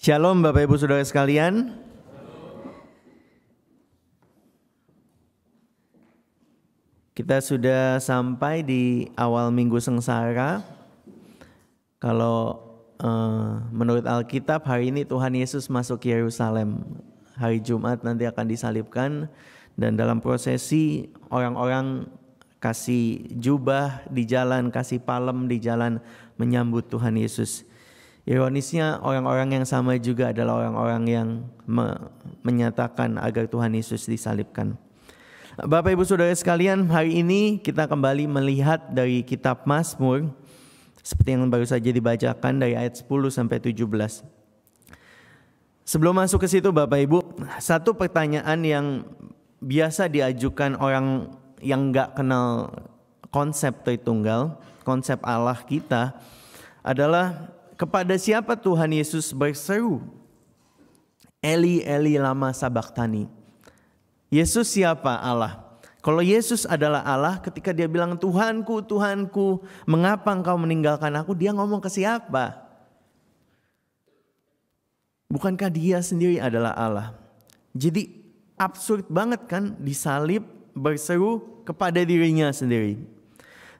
Shalom Bapak Ibu Saudara sekalian. Kita sudah sampai di awal minggu sengsara. Kalau uh, menurut Alkitab hari ini Tuhan Yesus masuk Yerusalem. Hari Jumat nanti akan disalibkan dan dalam prosesi orang-orang kasih jubah di jalan, kasih palem di jalan menyambut Tuhan Yesus. Ironisnya orang-orang yang sama juga adalah orang-orang yang me menyatakan agar Tuhan Yesus disalibkan. Bapak Ibu Saudara sekalian, hari ini kita kembali melihat dari kitab Mazmur seperti yang baru saja dibacakan dari ayat 10 sampai 17. Sebelum masuk ke situ Bapak Ibu, satu pertanyaan yang biasa diajukan orang yang nggak kenal konsep Tritunggal, konsep Allah kita adalah kepada siapa Tuhan Yesus berseru? Eli, Eli lama sabaktani. Yesus siapa Allah? Kalau Yesus adalah Allah ketika dia bilang Tuhanku, Tuhanku, mengapa engkau meninggalkan aku? Dia ngomong ke siapa? Bukankah dia sendiri adalah Allah? Jadi absurd banget kan disalib berseru kepada dirinya sendiri.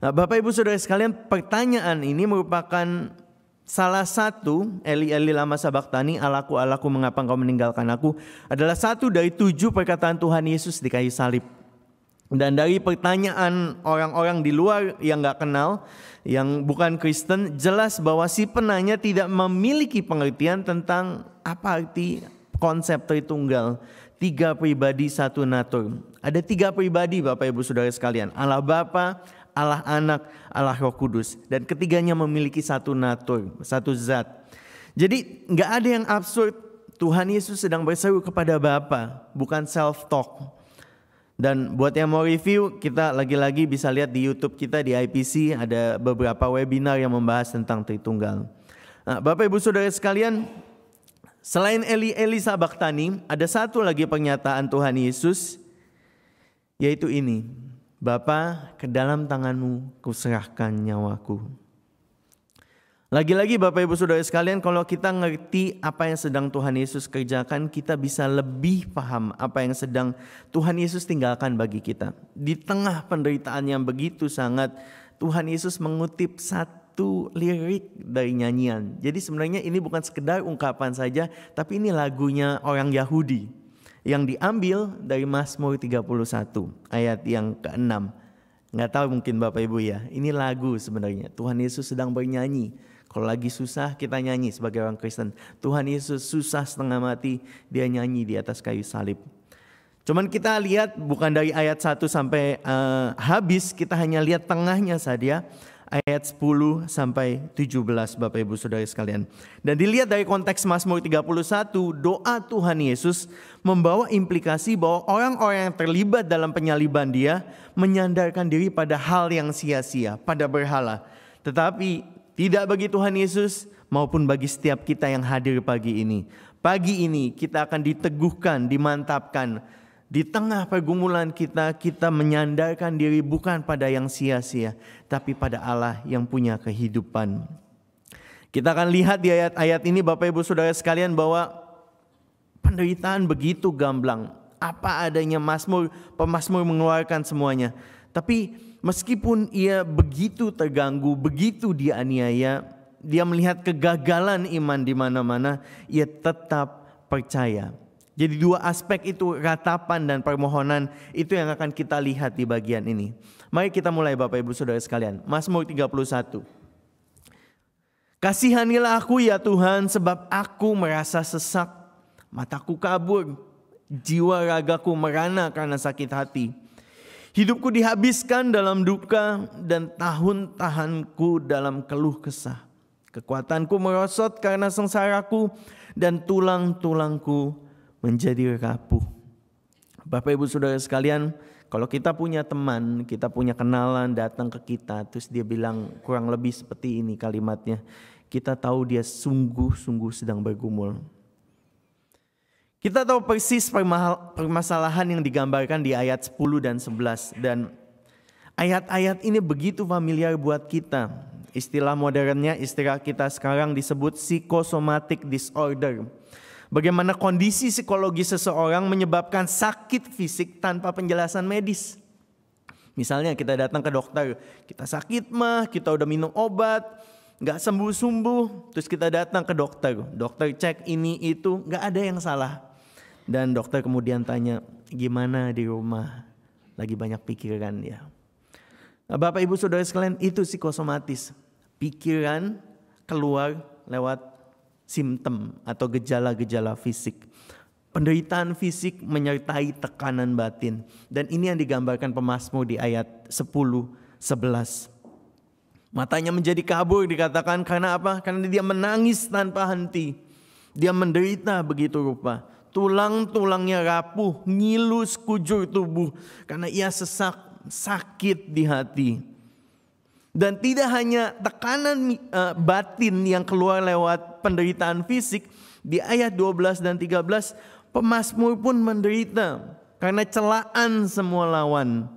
Nah, Bapak Ibu Saudara sekalian, pertanyaan ini merupakan Salah satu Eli Eli lama sabaktani alaku alaku mengapa engkau meninggalkan aku adalah satu dari tujuh perkataan Tuhan Yesus di kayu salib. Dan dari pertanyaan orang-orang di luar yang nggak kenal, yang bukan Kristen, jelas bahwa si penanya tidak memiliki pengertian tentang apa arti konsep Tritunggal, tiga pribadi satu natur. Ada tiga pribadi Bapak Ibu Saudara sekalian, Allah Bapa, Allah Anak, Allah Roh Kudus. Dan ketiganya memiliki satu natur, satu zat. Jadi nggak ada yang absurd. Tuhan Yesus sedang berseru kepada Bapa, bukan self talk. Dan buat yang mau review, kita lagi-lagi bisa lihat di YouTube kita di IPC ada beberapa webinar yang membahas tentang Tritunggal. Nah, Bapak Ibu Saudara sekalian, selain Eli Elisa Baktani, ada satu lagi pernyataan Tuhan Yesus yaitu ini. Bapa, ke dalam tanganmu kuserahkan nyawaku. Lagi-lagi Bapak Ibu Saudara sekalian kalau kita ngerti apa yang sedang Tuhan Yesus kerjakan kita bisa lebih paham apa yang sedang Tuhan Yesus tinggalkan bagi kita. Di tengah penderitaan yang begitu sangat Tuhan Yesus mengutip satu lirik dari nyanyian. Jadi sebenarnya ini bukan sekedar ungkapan saja tapi ini lagunya orang Yahudi yang diambil dari Mazmur 31 ayat yang ke-6. Nggak tahu mungkin Bapak Ibu ya, ini lagu sebenarnya. Tuhan Yesus sedang bernyanyi. Kalau lagi susah kita nyanyi sebagai orang Kristen. Tuhan Yesus susah setengah mati, dia nyanyi di atas kayu salib. Cuman kita lihat bukan dari ayat 1 sampai uh, habis, kita hanya lihat tengahnya saja ayat 10 sampai 17 Bapak Ibu Saudara sekalian. Dan dilihat dari konteks Mazmur 31, doa Tuhan Yesus membawa implikasi bahwa orang-orang yang terlibat dalam penyaliban dia menyandarkan diri pada hal yang sia-sia, pada berhala. Tetapi tidak bagi Tuhan Yesus maupun bagi setiap kita yang hadir pagi ini. Pagi ini kita akan diteguhkan, dimantapkan di tengah pergumulan kita, kita menyandarkan diri bukan pada yang sia-sia, tapi pada Allah yang punya kehidupan. Kita akan lihat di ayat-ayat ini Bapak Ibu Saudara sekalian bahwa penderitaan begitu gamblang. Apa adanya Mazmur, pemazmur mengeluarkan semuanya. Tapi meskipun ia begitu terganggu, begitu dianiaya, dia melihat kegagalan iman di mana-mana, ia tetap percaya. Jadi dua aspek itu ratapan dan permohonan itu yang akan kita lihat di bagian ini. Mari kita mulai Bapak Ibu Saudara sekalian. Mazmur 31. Kasihanilah aku ya Tuhan sebab aku merasa sesak. Mataku kabur, jiwa ragaku merana karena sakit hati. Hidupku dihabiskan dalam duka dan tahun tahanku dalam keluh kesah. Kekuatanku merosot karena sengsaraku dan tulang-tulangku menjadi rapuh. Bapak Ibu Saudara sekalian, kalau kita punya teman, kita punya kenalan datang ke kita, terus dia bilang kurang lebih seperti ini kalimatnya. Kita tahu dia sungguh-sungguh sedang bergumul. Kita tahu persis permasalahan yang digambarkan di ayat 10 dan 11 dan ayat-ayat ini begitu familiar buat kita. Istilah modernnya, istilah kita sekarang disebut psikosomatik disorder. Bagaimana kondisi psikologi seseorang menyebabkan sakit fisik tanpa penjelasan medis. Misalnya kita datang ke dokter, kita sakit mah, kita udah minum obat, nggak sembuh-sembuh, terus kita datang ke dokter, dokter cek ini itu, nggak ada yang salah. Dan dokter kemudian tanya, gimana di rumah? Lagi banyak pikiran ya. Nah, Bapak ibu saudara sekalian itu psikosomatis. Pikiran keluar lewat simptom atau gejala-gejala fisik. Penderitaan fisik menyertai tekanan batin. Dan ini yang digambarkan pemasmur di ayat 10, 11. Matanya menjadi kabur dikatakan karena apa? Karena dia menangis tanpa henti. Dia menderita begitu rupa. Tulang-tulangnya rapuh, ngilu sekujur tubuh. Karena ia sesak, sakit di hati dan tidak hanya tekanan uh, batin yang keluar lewat penderitaan fisik di ayat 12 dan 13 pemazmur pun menderita karena celaan semua lawan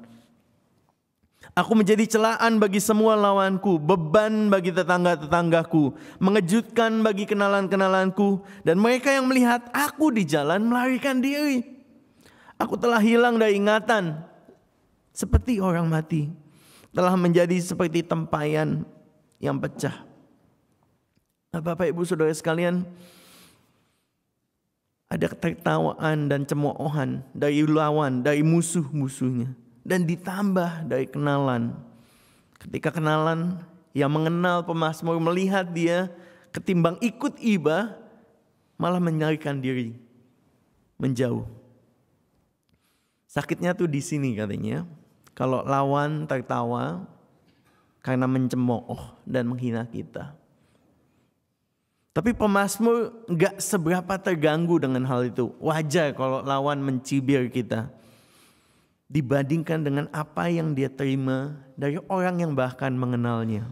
Aku menjadi celaan bagi semua lawanku, beban bagi tetangga-tetanggaku, mengejutkan bagi kenalan-kenalanku, dan mereka yang melihat aku di jalan melarikan diri. Aku telah hilang dari ingatan, seperti orang mati telah menjadi seperti tempayan yang pecah. Nah, Bapak Ibu Saudara sekalian, ada ketertawaan dan cemoohan dari lawan, dari musuh-musuhnya. Dan ditambah dari kenalan. Ketika kenalan yang mengenal pemazmur melihat dia ketimbang ikut iba malah menyarikan diri menjauh. Sakitnya tuh di sini katanya. Kalau lawan tertawa karena mencemooh dan menghina kita. Tapi pemasmur gak seberapa terganggu dengan hal itu. Wajar kalau lawan mencibir kita. Dibandingkan dengan apa yang dia terima dari orang yang bahkan mengenalnya.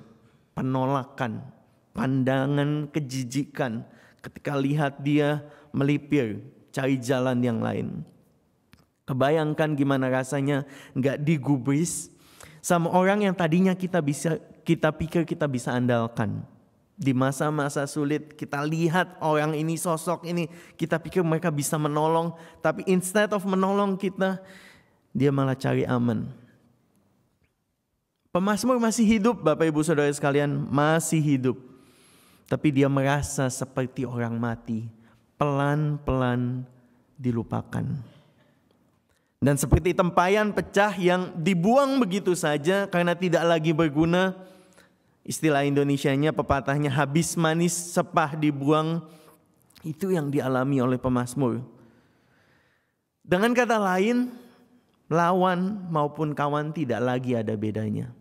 Penolakan, pandangan kejijikan ketika lihat dia melipir cari jalan yang lain. Bayangkan gimana rasanya nggak digubris sama orang yang tadinya kita bisa kita pikir kita bisa andalkan. Di masa-masa sulit kita lihat orang ini sosok ini kita pikir mereka bisa menolong tapi instead of menolong kita dia malah cari aman. Pemasmur masih hidup Bapak Ibu Saudara sekalian, masih hidup. Tapi dia merasa seperti orang mati, pelan-pelan dilupakan. Dan seperti tempayan pecah yang dibuang begitu saja karena tidak lagi berguna. Istilah Indonesianya pepatahnya habis manis sepah dibuang. Itu yang dialami oleh pemasmur. Dengan kata lain, lawan maupun kawan tidak lagi ada bedanya.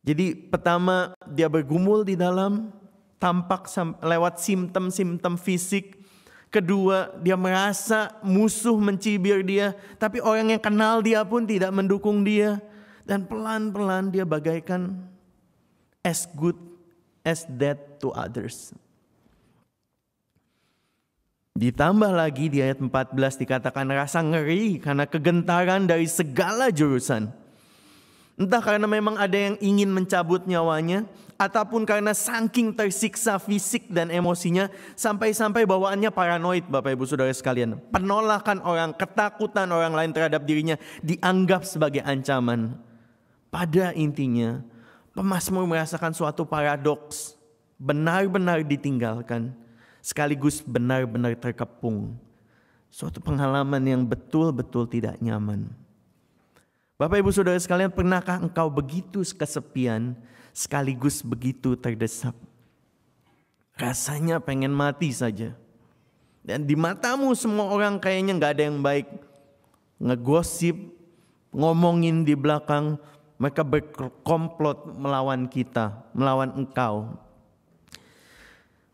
Jadi pertama dia bergumul di dalam tampak lewat simptom-simptom fisik Kedua, dia merasa musuh mencibir dia, tapi orang yang kenal dia pun tidak mendukung dia. Dan pelan-pelan dia bagaikan as good as that to others. Ditambah lagi di ayat 14 dikatakan rasa ngeri karena kegentaran dari segala jurusan. Entah karena memang ada yang ingin mencabut nyawanya, ataupun karena saking tersiksa fisik dan emosinya sampai-sampai bawaannya paranoid Bapak Ibu Saudara sekalian. Penolakan orang, ketakutan orang lain terhadap dirinya dianggap sebagai ancaman. Pada intinya, pemazmur merasakan suatu paradoks, benar-benar ditinggalkan sekaligus benar-benar terkepung. Suatu pengalaman yang betul-betul tidak nyaman. Bapak Ibu Saudara sekalian, pernahkah engkau begitu kesepian sekaligus begitu terdesak. Rasanya pengen mati saja. Dan di matamu semua orang kayaknya nggak ada yang baik. Ngegosip, ngomongin di belakang, mereka berkomplot melawan kita, melawan engkau.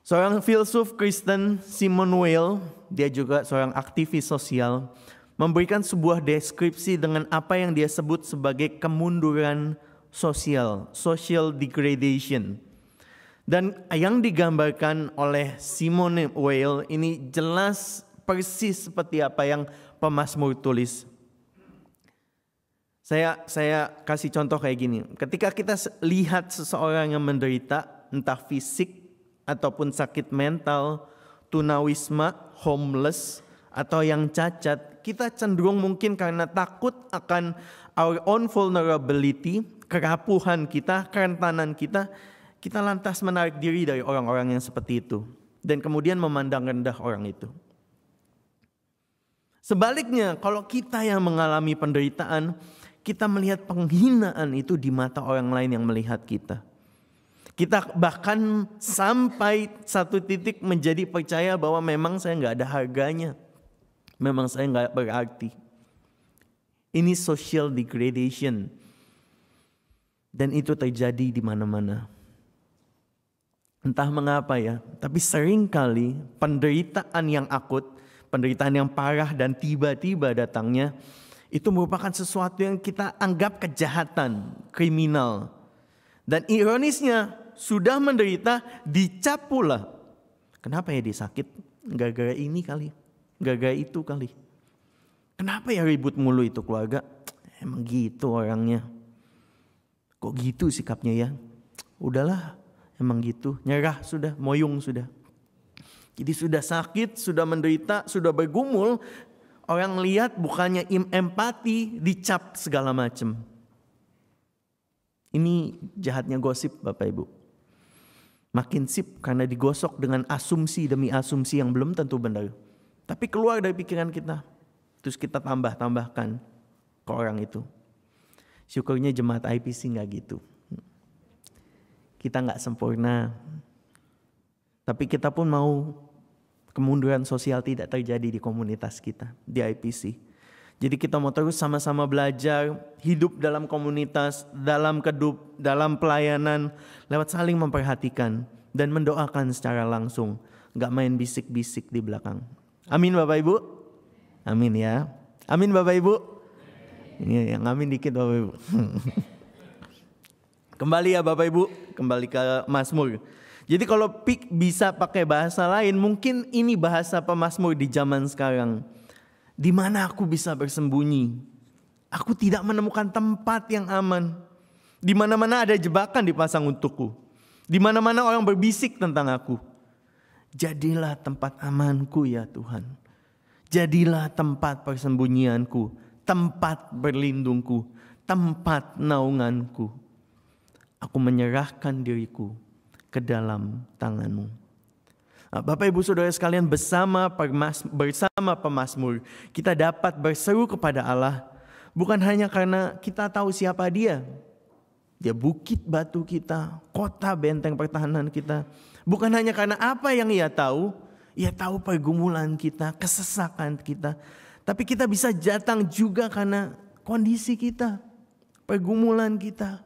Seorang filsuf Kristen, Simon Weil, dia juga seorang aktivis sosial, memberikan sebuah deskripsi dengan apa yang dia sebut sebagai kemunduran sosial, social degradation. Dan yang digambarkan oleh Simone Weil ini jelas persis seperti apa yang pemazmur tulis. Saya saya kasih contoh kayak gini. Ketika kita lihat seseorang yang menderita entah fisik ataupun sakit mental, tunawisma, homeless atau yang cacat, kita cenderung mungkin karena takut akan our own vulnerability, kerapuhan kita, kerentanan kita, kita lantas menarik diri dari orang-orang yang seperti itu dan kemudian memandang rendah orang itu. Sebaliknya, kalau kita yang mengalami penderitaan, kita melihat penghinaan itu di mata orang lain yang melihat kita. Kita bahkan sampai satu titik menjadi percaya bahwa memang saya nggak ada harganya. Memang saya nggak berarti. Ini social degradation. Dan itu terjadi di mana-mana. Entah mengapa ya, tapi seringkali penderitaan yang akut, penderitaan yang parah dan tiba-tiba datangnya, itu merupakan sesuatu yang kita anggap kejahatan, kriminal. Dan ironisnya, sudah menderita, dicap pula. Kenapa ya dia sakit? Gara-gara ini kali, gara-gara itu kali. Kenapa ya ribut mulu itu keluarga? Emang gitu orangnya. Kok gitu sikapnya ya? Udahlah, emang gitu. Nyerah sudah, moyung sudah. Jadi sudah sakit, sudah menderita, sudah bergumul. Orang lihat bukannya im empati, dicap segala macam. Ini jahatnya gosip Bapak Ibu. Makin sip karena digosok dengan asumsi demi asumsi yang belum tentu benar. Tapi keluar dari pikiran kita. Terus kita tambah-tambahkan ke orang itu. Syukurnya jemaat IPC nggak gitu. Kita nggak sempurna. Tapi kita pun mau kemunduran sosial tidak terjadi di komunitas kita, di IPC. Jadi kita mau terus sama-sama belajar, hidup dalam komunitas, dalam kedup, dalam pelayanan, lewat saling memperhatikan dan mendoakan secara langsung. nggak main bisik-bisik di belakang. Amin Bapak Ibu. Amin ya. Amin Bapak Ibu. Ini yang amin dikit Bapak Ibu. Kembali ya Bapak Ibu, kembali ke Mazmur. Jadi kalau pik bisa pakai bahasa lain, mungkin ini bahasa pemazmur di zaman sekarang. Di mana aku bisa bersembunyi? Aku tidak menemukan tempat yang aman. Di mana-mana ada jebakan dipasang untukku. Di mana-mana orang berbisik tentang aku. Jadilah tempat amanku ya Tuhan. Jadilah tempat persembunyianku, tempat berlindungku, tempat naunganku. Aku menyerahkan diriku ke dalam tanganmu. Ah, Bapak Ibu Saudara sekalian bersama permas, bersama pemasmur kita dapat berseru kepada Allah bukan hanya karena kita tahu siapa dia. Dia bukit batu kita, kota benteng pertahanan kita. Bukan hanya karena apa yang ia tahu, ia ya tahu pergumulan kita, kesesakan kita. Tapi kita bisa datang juga karena kondisi kita, pergumulan kita.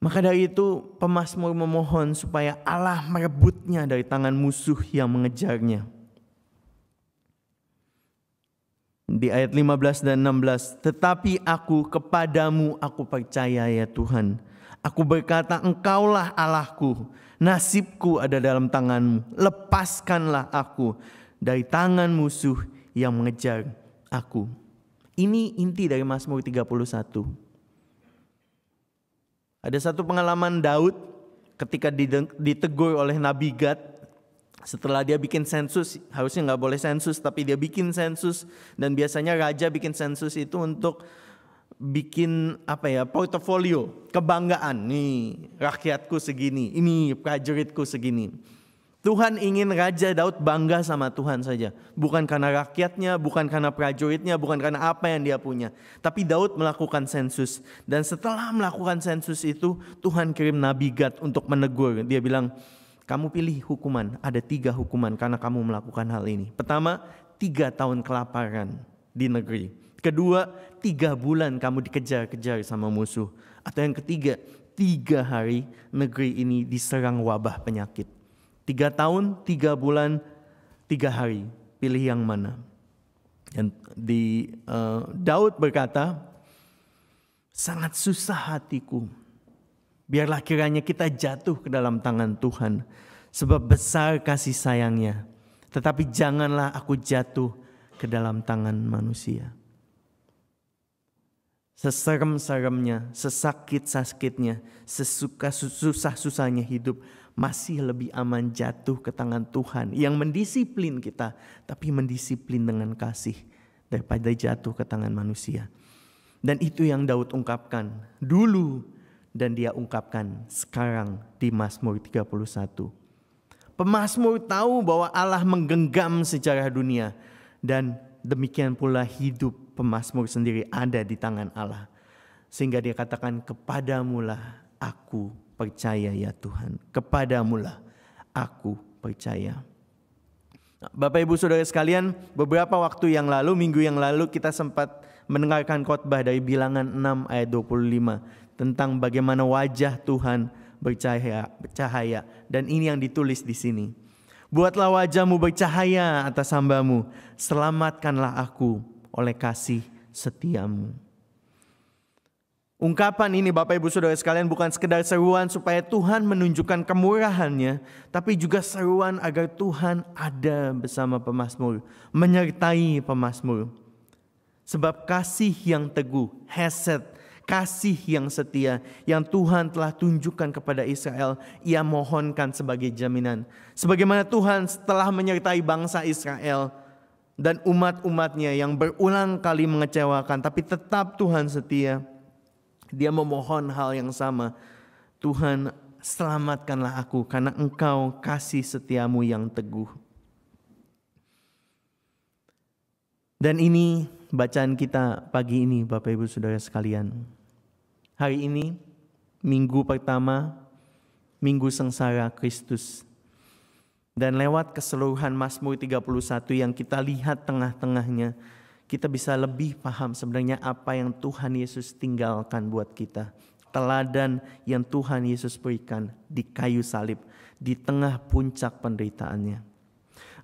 Maka dari itu pemasmur memohon supaya Allah merebutnya dari tangan musuh yang mengejarnya. Di ayat 15 dan 16, tetapi aku kepadamu aku percaya ya Tuhan. Aku berkata, engkaulah Allahku, nasibku ada dalam tanganmu, lepaskanlah aku dari tangan musuh yang mengejar aku. Ini inti dari Mazmur 31. Ada satu pengalaman Daud ketika ditegur oleh Nabi Gad setelah dia bikin sensus, harusnya nggak boleh sensus, tapi dia bikin sensus dan biasanya raja bikin sensus itu untuk bikin apa ya portofolio kebanggaan nih rakyatku segini ini prajuritku segini Tuhan ingin Raja Daud bangga sama Tuhan saja bukan karena rakyatnya bukan karena prajuritnya bukan karena apa yang dia punya tapi Daud melakukan sensus dan setelah melakukan sensus itu Tuhan kirim Nabi Gad untuk menegur dia bilang kamu pilih hukuman ada tiga hukuman karena kamu melakukan hal ini pertama tiga tahun kelaparan di negeri Kedua, tiga bulan kamu dikejar-kejar sama musuh. Atau yang ketiga, tiga hari negeri ini diserang wabah penyakit. Tiga tahun, tiga bulan, tiga hari. Pilih yang mana? Dan di uh, Daud berkata, sangat susah hatiku. Biarlah kiranya kita jatuh ke dalam tangan Tuhan. Sebab besar kasih sayangnya. Tetapi janganlah aku jatuh ke dalam tangan manusia seserem-seremnya, sesakit-sakitnya, sesuka susah-susahnya hidup masih lebih aman jatuh ke tangan Tuhan yang mendisiplin kita tapi mendisiplin dengan kasih daripada jatuh ke tangan manusia. Dan itu yang Daud ungkapkan dulu dan dia ungkapkan sekarang di Mazmur 31. Pemazmur tahu bahwa Allah menggenggam sejarah dunia dan demikian pula hidup pemazmur sendiri ada di tangan Allah. Sehingga dia katakan kepadamulah aku percaya ya Tuhan. Kepadamulah aku percaya. Nah, Bapak Ibu Saudara sekalian, beberapa waktu yang lalu, minggu yang lalu kita sempat mendengarkan khotbah dari bilangan 6 ayat 25 tentang bagaimana wajah Tuhan bercahaya, bercahaya dan ini yang ditulis di sini. Buatlah wajahmu bercahaya atas hambamu, selamatkanlah aku oleh kasih setiamu. Ungkapan ini Bapak Ibu Saudara sekalian bukan sekedar seruan supaya Tuhan menunjukkan kemurahannya, tapi juga seruan agar Tuhan ada bersama pemasmur, menyertai pemasmur. Sebab kasih yang teguh, hesed, kasih yang setia yang Tuhan telah tunjukkan kepada Israel, ia mohonkan sebagai jaminan. Sebagaimana Tuhan telah menyertai bangsa Israel, dan umat-umatnya yang berulang kali mengecewakan tapi tetap Tuhan setia. Dia memohon hal yang sama. Tuhan selamatkanlah aku karena engkau kasih setiamu yang teguh. Dan ini bacaan kita pagi ini Bapak Ibu Saudara sekalian. Hari ini minggu pertama minggu sengsara Kristus dan lewat keseluruhan Mazmur 31 yang kita lihat tengah-tengahnya, kita bisa lebih paham sebenarnya apa yang Tuhan Yesus tinggalkan buat kita. Teladan yang Tuhan Yesus berikan di kayu salib, di tengah puncak penderitaannya.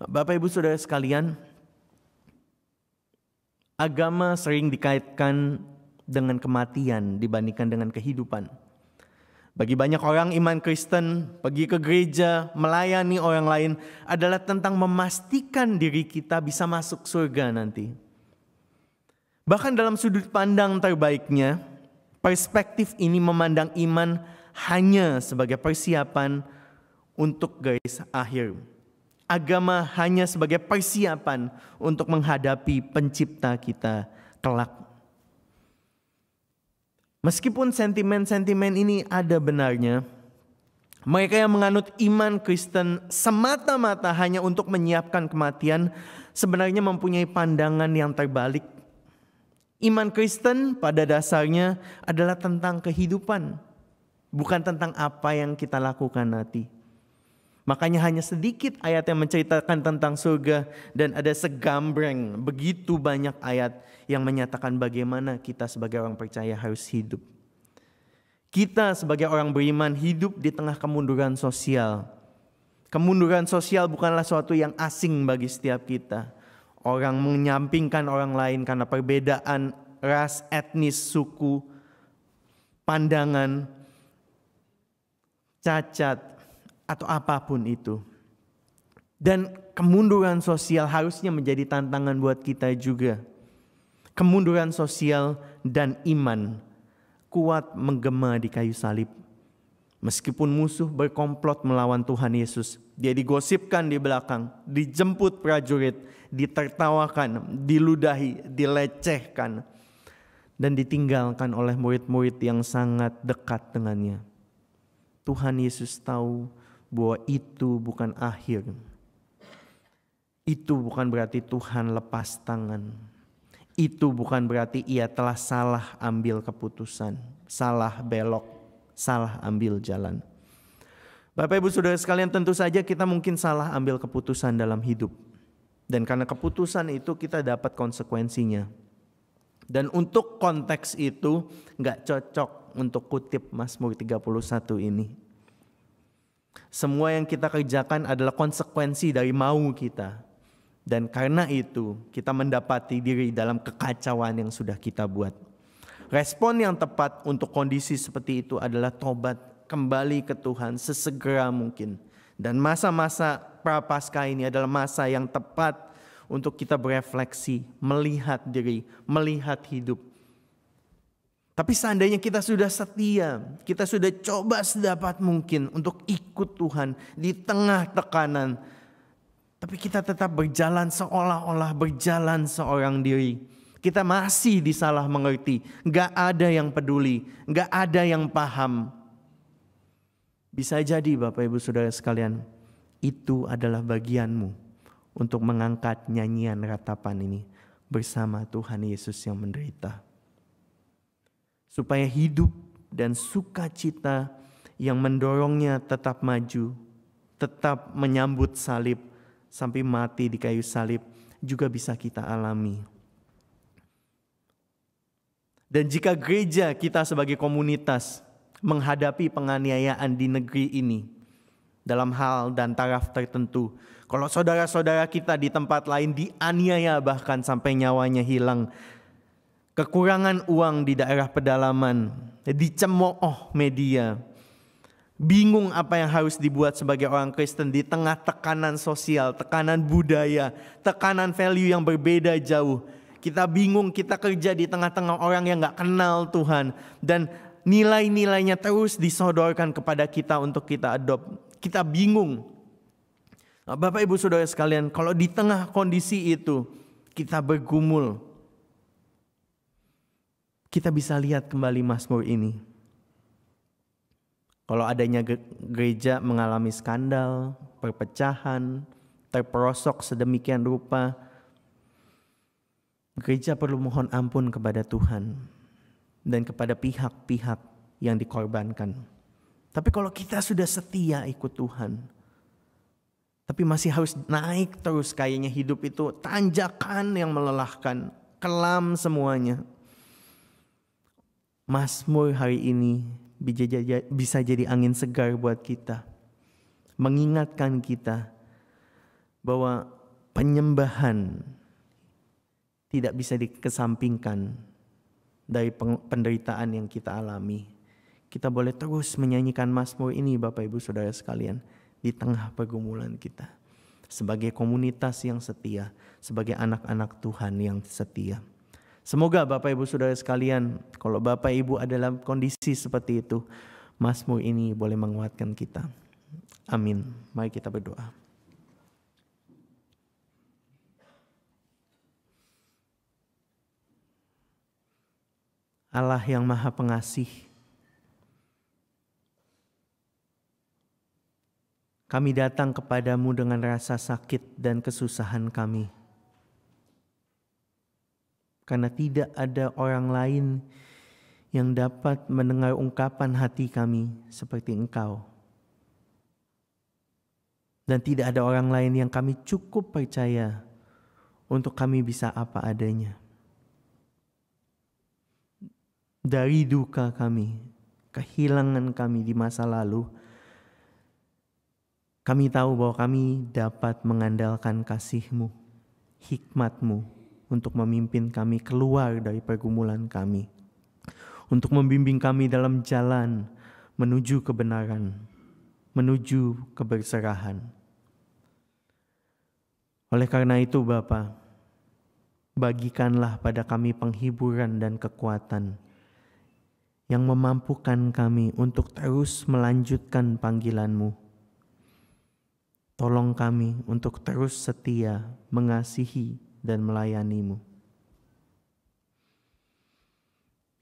Bapak ibu saudara sekalian, agama sering dikaitkan dengan kematian dibandingkan dengan kehidupan. Bagi banyak orang iman Kristen, pergi ke gereja, melayani orang lain adalah tentang memastikan diri kita bisa masuk surga nanti. Bahkan dalam sudut pandang terbaiknya, perspektif ini memandang iman hanya sebagai persiapan untuk garis akhir. Agama hanya sebagai persiapan untuk menghadapi pencipta kita kelak Meskipun sentimen-sentimen ini ada benarnya, mereka yang menganut iman Kristen semata-mata hanya untuk menyiapkan kematian sebenarnya mempunyai pandangan yang terbalik. Iman Kristen pada dasarnya adalah tentang kehidupan, bukan tentang apa yang kita lakukan nanti. Makanya hanya sedikit ayat yang menceritakan tentang surga dan ada segambreng begitu banyak ayat yang menyatakan bagaimana kita sebagai orang percaya harus hidup. Kita sebagai orang beriman hidup di tengah kemunduran sosial. Kemunduran sosial bukanlah suatu yang asing bagi setiap kita. Orang menyampingkan orang lain karena perbedaan ras, etnis, suku, pandangan, cacat, atau apapun itu. Dan kemunduran sosial harusnya menjadi tantangan buat kita juga kemunduran sosial dan iman kuat menggema di kayu salib. Meskipun musuh berkomplot melawan Tuhan Yesus, dia digosipkan di belakang, dijemput prajurit, ditertawakan, diludahi, dilecehkan, dan ditinggalkan oleh murid-murid yang sangat dekat dengannya. Tuhan Yesus tahu bahwa itu bukan akhir. Itu bukan berarti Tuhan lepas tangan itu bukan berarti ia telah salah ambil keputusan, salah belok, salah ambil jalan. Bapak Ibu Saudara sekalian, tentu saja kita mungkin salah ambil keputusan dalam hidup. Dan karena keputusan itu kita dapat konsekuensinya. Dan untuk konteks itu nggak cocok untuk kutip Mazmur 31 ini. Semua yang kita kerjakan adalah konsekuensi dari mau kita. Dan karena itu kita mendapati diri dalam kekacauan yang sudah kita buat. Respon yang tepat untuk kondisi seperti itu adalah tobat kembali ke Tuhan sesegera mungkin. Dan masa-masa prapaskah ini adalah masa yang tepat untuk kita berefleksi, melihat diri, melihat hidup. Tapi seandainya kita sudah setia, kita sudah coba sedapat mungkin untuk ikut Tuhan di tengah tekanan, tapi kita tetap berjalan seolah-olah berjalan seorang diri. Kita masih disalah mengerti. Gak ada yang peduli. Gak ada yang paham. Bisa jadi Bapak Ibu Saudara sekalian. Itu adalah bagianmu. Untuk mengangkat nyanyian ratapan ini. Bersama Tuhan Yesus yang menderita. Supaya hidup dan sukacita yang mendorongnya tetap maju. Tetap menyambut salib sampai mati di kayu salib juga bisa kita alami. Dan jika gereja kita sebagai komunitas menghadapi penganiayaan di negeri ini dalam hal dan taraf tertentu, kalau saudara-saudara kita di tempat lain dianiaya bahkan sampai nyawanya hilang, kekurangan uang di daerah pedalaman, dicemooh media, bingung apa yang harus dibuat sebagai orang Kristen di tengah tekanan sosial, tekanan budaya, tekanan value yang berbeda jauh. Kita bingung, kita kerja di tengah-tengah orang yang gak kenal Tuhan. Dan nilai-nilainya terus disodorkan kepada kita untuk kita adopt. Kita bingung. Nah, Bapak ibu saudara sekalian, kalau di tengah kondisi itu kita bergumul. Kita bisa lihat kembali Mazmur ini kalau adanya gereja mengalami skandal, perpecahan, terperosok sedemikian rupa, gereja perlu mohon ampun kepada Tuhan dan kepada pihak-pihak yang dikorbankan. Tapi kalau kita sudah setia ikut Tuhan, tapi masih harus naik terus kayaknya hidup itu tanjakan yang melelahkan, kelam semuanya. Masmur hari ini bisa jadi angin segar buat kita. Mengingatkan kita bahwa penyembahan tidak bisa dikesampingkan dari penderitaan yang kita alami. Kita boleh terus menyanyikan Mazmur ini Bapak Ibu Saudara sekalian di tengah pergumulan kita. Sebagai komunitas yang setia, sebagai anak-anak Tuhan yang setia. Semoga Bapak Ibu Saudara sekalian, kalau Bapak Ibu ada dalam kondisi seperti itu, Masmu ini boleh menguatkan kita. Amin. Mari kita berdoa. Allah yang Maha Pengasih, kami datang kepadamu dengan rasa sakit dan kesusahan kami karena tidak ada orang lain yang dapat mendengar ungkapan hati kami seperti Engkau. Dan tidak ada orang lain yang kami cukup percaya untuk kami bisa apa adanya. Dari duka kami, kehilangan kami di masa lalu, kami tahu bahwa kami dapat mengandalkan kasih-Mu, hikmat-Mu, untuk memimpin kami keluar dari pergumulan kami, untuk membimbing kami dalam jalan menuju kebenaran, menuju keberserahan. Oleh karena itu, Bapa, bagikanlah pada kami penghiburan dan kekuatan yang memampukan kami untuk terus melanjutkan panggilan-Mu. Tolong kami untuk terus setia mengasihi dan melayanimu.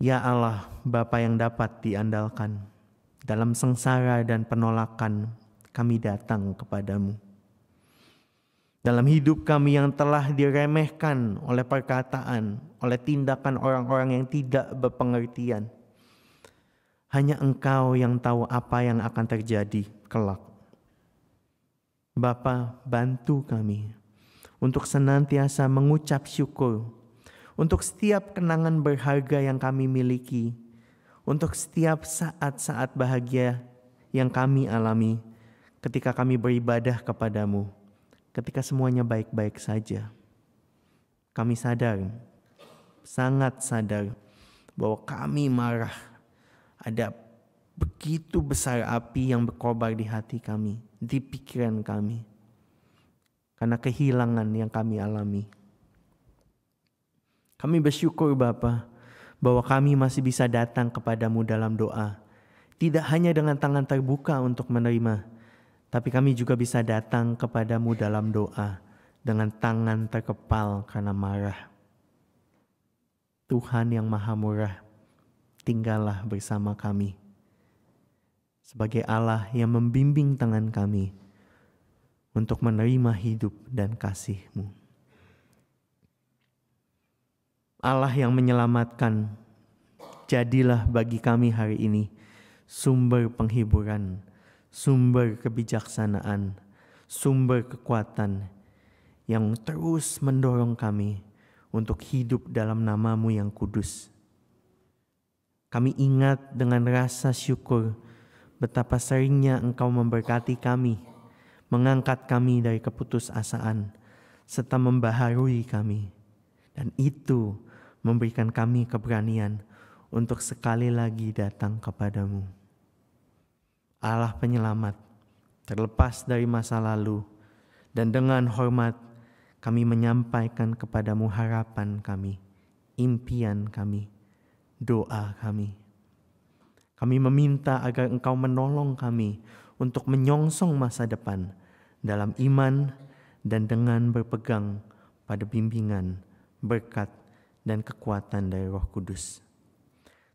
Ya Allah, Bapa yang dapat diandalkan, dalam sengsara dan penolakan kami datang kepadamu. Dalam hidup kami yang telah diremehkan oleh perkataan, oleh tindakan orang-orang yang tidak berpengertian. Hanya engkau yang tahu apa yang akan terjadi kelak. Bapa, bantu kami untuk senantiasa mengucap syukur untuk setiap kenangan berharga yang kami miliki, untuk setiap saat-saat bahagia yang kami alami ketika kami beribadah kepadamu, ketika semuanya baik-baik saja. Kami sadar, sangat sadar bahwa kami marah. Ada begitu besar api yang berkobar di hati kami, di pikiran kami karena kehilangan yang kami alami. Kami bersyukur Bapa bahwa kami masih bisa datang kepadamu dalam doa. Tidak hanya dengan tangan terbuka untuk menerima, tapi kami juga bisa datang kepadamu dalam doa dengan tangan terkepal karena marah. Tuhan yang maha murah, tinggallah bersama kami. Sebagai Allah yang membimbing tangan kami, untuk menerima hidup dan kasih-Mu. Allah yang menyelamatkan, jadilah bagi kami hari ini sumber penghiburan, sumber kebijaksanaan, sumber kekuatan yang terus mendorong kami untuk hidup dalam namamu yang kudus. Kami ingat dengan rasa syukur betapa seringnya engkau memberkati kami mengangkat kami dari keputusasaan, serta membaharui kami. Dan itu memberikan kami keberanian untuk sekali lagi datang kepadamu. Allah penyelamat, terlepas dari masa lalu, dan dengan hormat kami menyampaikan kepadamu harapan kami, impian kami, doa kami. Kami meminta agar engkau menolong kami untuk menyongsong masa depan, dalam iman dan dengan berpegang pada bimbingan, berkat, dan kekuatan dari Roh Kudus.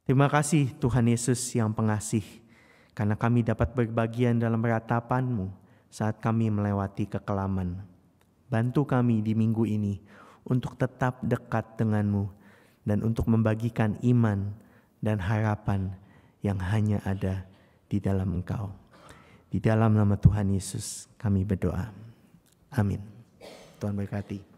Terima kasih Tuhan Yesus yang pengasih, karena kami dapat berbagian dalam ratapan-Mu saat kami melewati kekelaman. Bantu kami di minggu ini untuk tetap dekat dengan-Mu dan untuk membagikan iman dan harapan yang hanya ada di dalam Engkau. Di dalam nama Tuhan Yesus kami berdoa. Amin. Tuhan berkati.